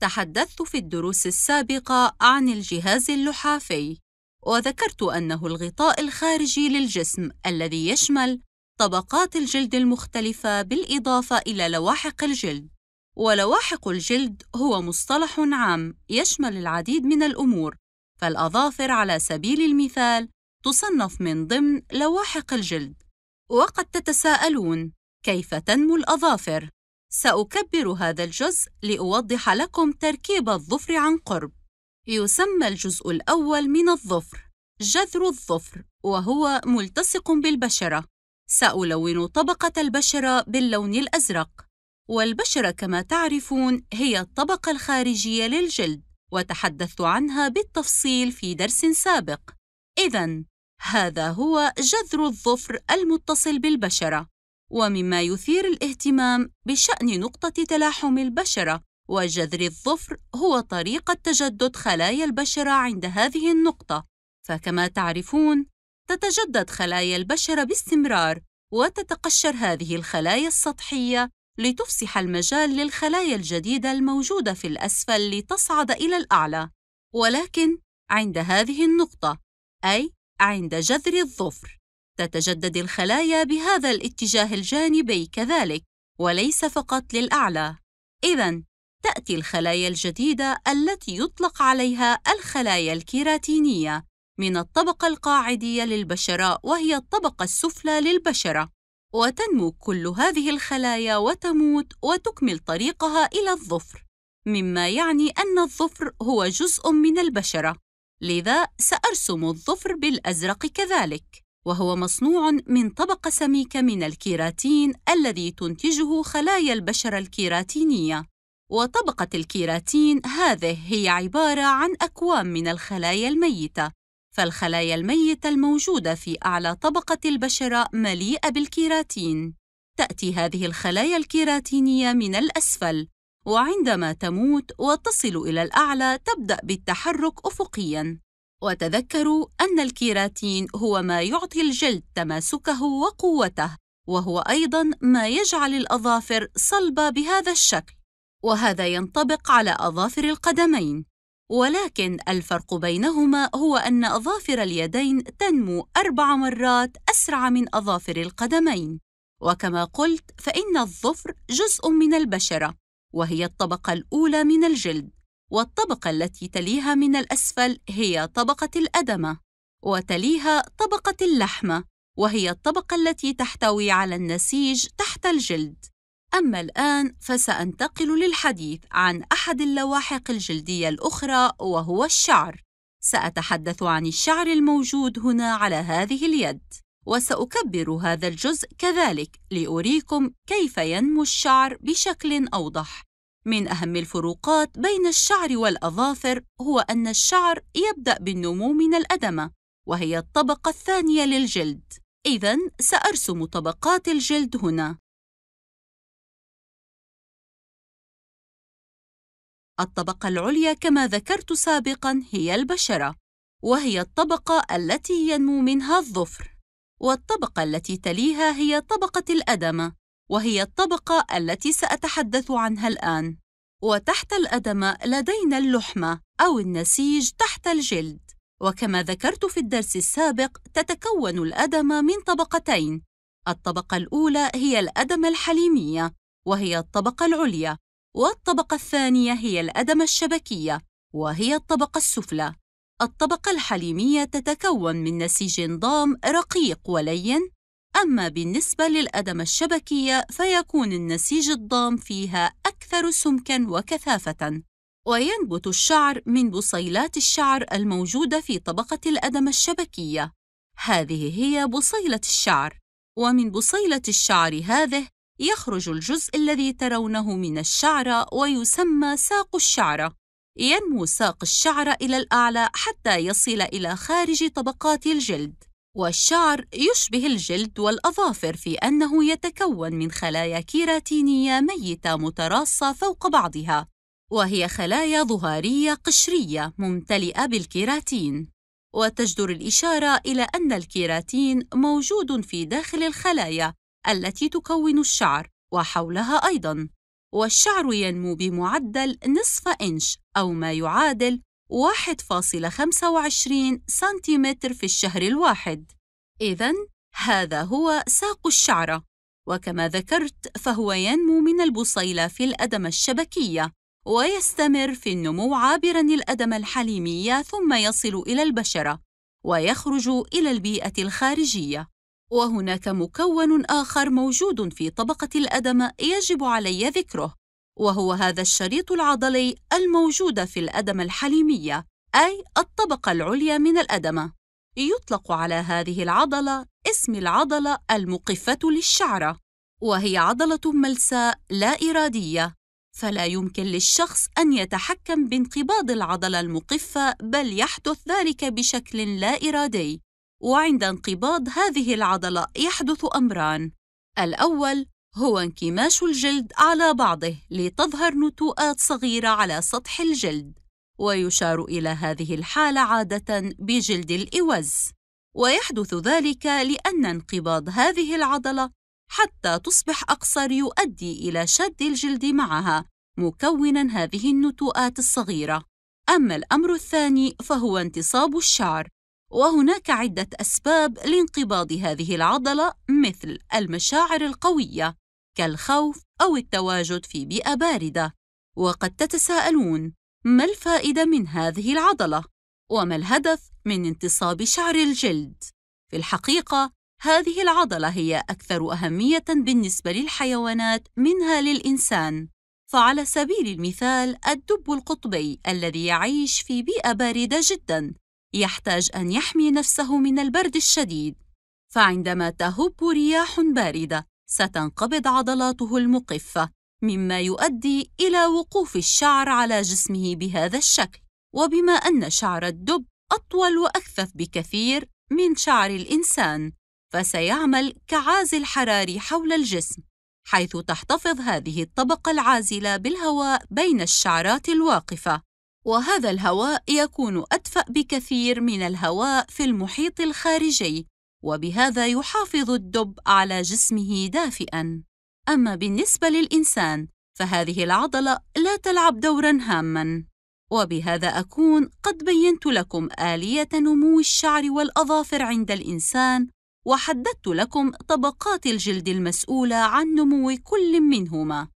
تحدثت في الدروس السابقة عن الجهاز اللحافي، وذكرت أنه الغطاء الخارجي للجسم الذي يشمل طبقات الجلد المختلفة بالإضافة إلى لواحق الجلد. ولواحق الجلد هو مصطلح عام يشمل العديد من الأمور، فالأظافر على سبيل المثال تصنف من ضمن لواحق الجلد. وقد تتساءلون كيف تنمو الأظافر؟ سأكبر هذا الجزء لأوضح لكم تركيب الظفر عن قرب يسمى الجزء الأول من الظفر جذر الظفر وهو ملتصق بالبشرة سألون طبقة البشرة باللون الأزرق والبشرة كما تعرفون هي الطبقة الخارجية للجلد وتحدثت عنها بالتفصيل في درس سابق إذا هذا هو جذر الظفر المتصل بالبشرة ومما يثير الاهتمام بشأن نقطة تلاحم البشرة وجذر الظفر هو طريقة تجدد خلايا البشرة عند هذه النقطة، فكما تعرفون تتجدد خلايا البشرة باستمرار وتتقشر هذه الخلايا السطحية لتفسح المجال للخلايا الجديدة الموجودة في الأسفل لتصعد إلى الأعلى، ولكن عند هذه النقطة، أي عند جذر الظفر. تتجدد الخلايا بهذا الاتجاه الجانبي كذلك وليس فقط للأعلى إذا تأتي الخلايا الجديدة التي يطلق عليها الخلايا الكيراتينية من الطبقة القاعدية للبشرة وهي الطبقة السفلى للبشرة وتنمو كل هذه الخلايا وتموت وتكمل طريقها إلى الظفر مما يعني أن الظفر هو جزء من البشرة لذا سأرسم الظفر بالأزرق كذلك وهو مصنوع من طبقة سميكة من الكيراتين الذي تنتجه خلايا البشرة الكيراتينية وطبقة الكيراتين هذه هي عبارة عن أكوام من الخلايا الميتة فالخلايا الميتة الموجودة في أعلى طبقة البشرة مليئة بالكيراتين تأتي هذه الخلايا الكيراتينية من الأسفل وعندما تموت وتصل إلى الأعلى تبدأ بالتحرك أفقياً وتذكروا أن الكيراتين هو ما يعطي الجلد تماسكه وقوته وهو أيضاً ما يجعل الأظافر صلبة بهذا الشكل وهذا ينطبق على أظافر القدمين ولكن الفرق بينهما هو أن أظافر اليدين تنمو أربع مرات أسرع من أظافر القدمين وكما قلت فإن الظفر جزء من البشرة وهي الطبقة الأولى من الجلد والطبقة التي تليها من الأسفل هي طبقة الأدمة، وتليها طبقة اللحمة، وهي الطبقة التي تحتوي على النسيج تحت الجلد. أما الآن فسأنتقل للحديث عن أحد اللواحق الجلدية الأخرى وهو الشعر. سأتحدث عن الشعر الموجود هنا على هذه اليد، وسأكبر هذا الجزء كذلك لأريكم كيف ينمو الشعر بشكل أوضح. من أهم الفروقات بين الشعر والأظافر هو أن الشعر يبدأ بالنمو من الأدمة، وهي الطبقة الثانية للجلد. إذا سأرسم طبقات الجلد هنا. الطبقة العليا كما ذكرت سابقًا هي البشرة، وهي الطبقة التي ينمو منها الظفر، والطبقة التي تليها هي طبقة الأدمة، وهي الطبقة التي سأتحدث عنها الآن وتحت الأدمة لدينا اللحمة أو النسيج تحت الجلد وكما ذكرت في الدرس السابق تتكون الأدمة من طبقتين الطبقة الأولى هي الأدمة الحليمية وهي الطبقة العليا والطبقة الثانية هي الأدمة الشبكية وهي الطبقة السفلى الطبقة الحليمية تتكون من نسيج ضام رقيق ولين أما بالنسبة للأدمة الشبكية فيكون النسيج الضام فيها أكثر سمكًا وكثافةً، وينبت الشعر من بصيلات الشعر الموجودة في طبقة الأدمة الشبكية. هذه هي بصيلة الشعر، ومن بصيلة الشعر هذه يخرج الجزء الذي ترونه من الشعرة ويسمى ساق الشعرة. ينمو ساق الشعر إلى الأعلى حتى يصل إلى خارج طبقات الجلد. والشعر يشبه الجلد والأظافر في أنه يتكون من خلايا كيراتينية ميتة متراصة فوق بعضها، وهي خلايا ظهارية قشرية ممتلئة بالكيراتين. وتجدر الإشارة إلى أن الكيراتين موجود في داخل الخلايا التي تكون الشعر وحولها أيضاً، والشعر ينمو بمعدل نصف إنش أو ما يعادل 1.25 سنتيمتر في الشهر الواحد إذا هذا هو ساق الشعرة وكما ذكرت فهو ينمو من البصيلة في الأدمة الشبكية ويستمر في النمو عابراً الأدمة الحليمية ثم يصل إلى البشرة ويخرج إلى البيئة الخارجية وهناك مكون آخر موجود في طبقة الأدمة يجب علي ذكره وهو هذا الشريط العضلي الموجود في الأدمة الحليمية أي الطبقة العليا من الأدمة يطلق على هذه العضلة اسم العضلة المقفة للشعرة وهي عضلة ملساء لا إرادية فلا يمكن للشخص أن يتحكم بانقباض العضلة المقفة بل يحدث ذلك بشكل لا إرادي وعند انقباض هذه العضلة يحدث أمران الأول هو انكماش الجلد على بعضه لتظهر نتوءات صغيرة على سطح الجلد ويشار إلى هذه الحالة عادة بجلد الإوز ويحدث ذلك لأن انقباض هذه العضلة حتى تصبح أقصر يؤدي إلى شد الجلد معها مكوناً هذه النتوءات الصغيرة أما الأمر الثاني فهو انتصاب الشعر وهناك عدة أسباب لانقباض هذه العضلة مثل المشاعر القوية كالخوف أو التواجد في بيئة باردة وقد تتساءلون ما الفائدة من هذه العضلة؟ وما الهدف من انتصاب شعر الجلد؟ في الحقيقة هذه العضلة هي أكثر أهمية بالنسبة للحيوانات منها للإنسان فعلى سبيل المثال الدب القطبي الذي يعيش في بيئة باردة جداً يحتاج أن يحمي نفسه من البرد الشديد فعندما تهب رياح باردة ستنقبض عضلاته المقفة مما يؤدي إلى وقوف الشعر على جسمه بهذا الشكل وبما أن شعر الدب أطول وأكثف بكثير من شعر الإنسان فسيعمل كعازل حراري حول الجسم حيث تحتفظ هذه الطبقة العازلة بالهواء بين الشعرات الواقفة وهذا الهواء يكون أدفأ بكثير من الهواء في المحيط الخارجي وبهذا يحافظ الدب على جسمه دافئا أما بالنسبة للإنسان فهذه العضلة لا تلعب دورا هاما وبهذا أكون قد بينت لكم آلية نمو الشعر والأظافر عند الإنسان وحددت لكم طبقات الجلد المسؤولة عن نمو كل منهما